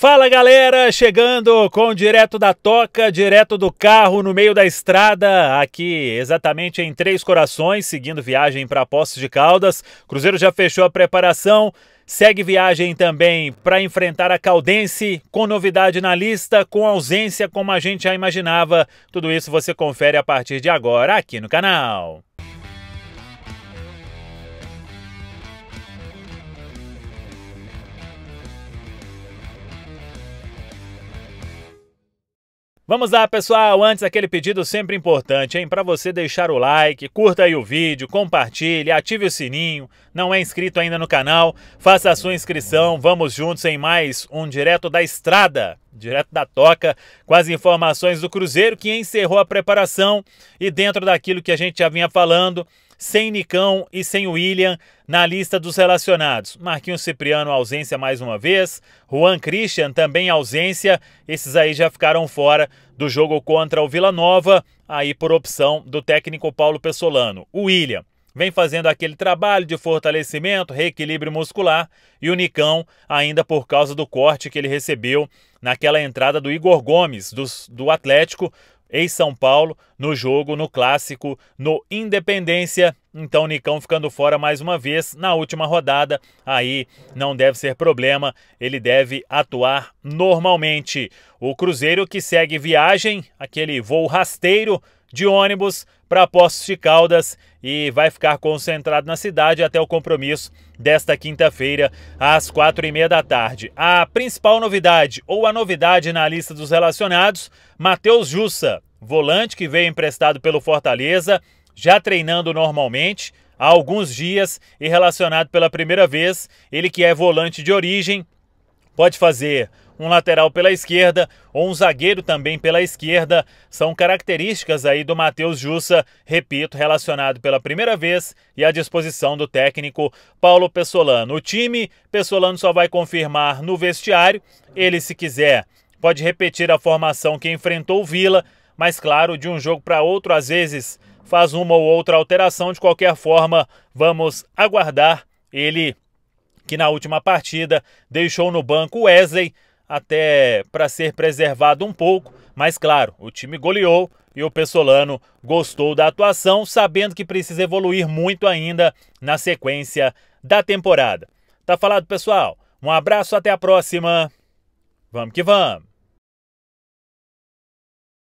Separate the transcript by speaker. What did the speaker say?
Speaker 1: Fala galera, chegando com direto da toca, direto do carro no meio da estrada, aqui exatamente em Três Corações, seguindo viagem para Poços de Caldas. Cruzeiro já fechou a preparação, segue viagem também para enfrentar a Caldense, com novidade na lista, com ausência como a gente já imaginava. Tudo isso você confere a partir de agora aqui no canal. Vamos lá, pessoal. Antes, aquele pedido sempre importante, hein? Para você deixar o like, curta aí o vídeo, compartilhe, ative o sininho. Não é inscrito ainda no canal? Faça a sua inscrição. Vamos juntos em mais um Direto da Estrada direto da toca, com as informações do Cruzeiro que encerrou a preparação e dentro daquilo que a gente já vinha falando, sem Nicão e sem William na lista dos relacionados. Marquinhos Cipriano ausência mais uma vez, Juan Christian também ausência, esses aí já ficaram fora do jogo contra o Vila Nova, aí por opção do técnico Paulo Pessolano. O William vem fazendo aquele trabalho de fortalecimento, reequilíbrio muscular e o Nicão ainda por causa do corte que ele recebeu naquela entrada do Igor Gomes do, do Atlético em São Paulo no jogo no clássico no Independência. Então Nicão ficando fora mais uma vez na última rodada, aí não deve ser problema, ele deve atuar normalmente. O Cruzeiro que segue viagem, aquele voo rasteiro de ônibus para Poços de Caldas e vai ficar concentrado na cidade até o compromisso desta quinta-feira, às quatro e meia da tarde. A principal novidade, ou a novidade na lista dos relacionados, Matheus Jussa, volante que veio emprestado pelo Fortaleza, já treinando normalmente há alguns dias e relacionado pela primeira vez. Ele que é volante de origem, pode fazer um lateral pela esquerda ou um zagueiro também pela esquerda. São características aí do Matheus Jussa, repito, relacionado pela primeira vez e à disposição do técnico Paulo Pessolano. O time, Pessolano só vai confirmar no vestiário. Ele, se quiser, pode repetir a formação que enfrentou o Vila, mas claro, de um jogo para outro, às vezes faz uma ou outra alteração. De qualquer forma, vamos aguardar. Ele que na última partida deixou no banco Wesley, até para ser preservado um pouco, mas claro, o time goleou e o Pessolano gostou da atuação, sabendo que precisa evoluir muito ainda na sequência da temporada. Tá falado, pessoal? Um abraço, até a próxima. Vamos que vamos!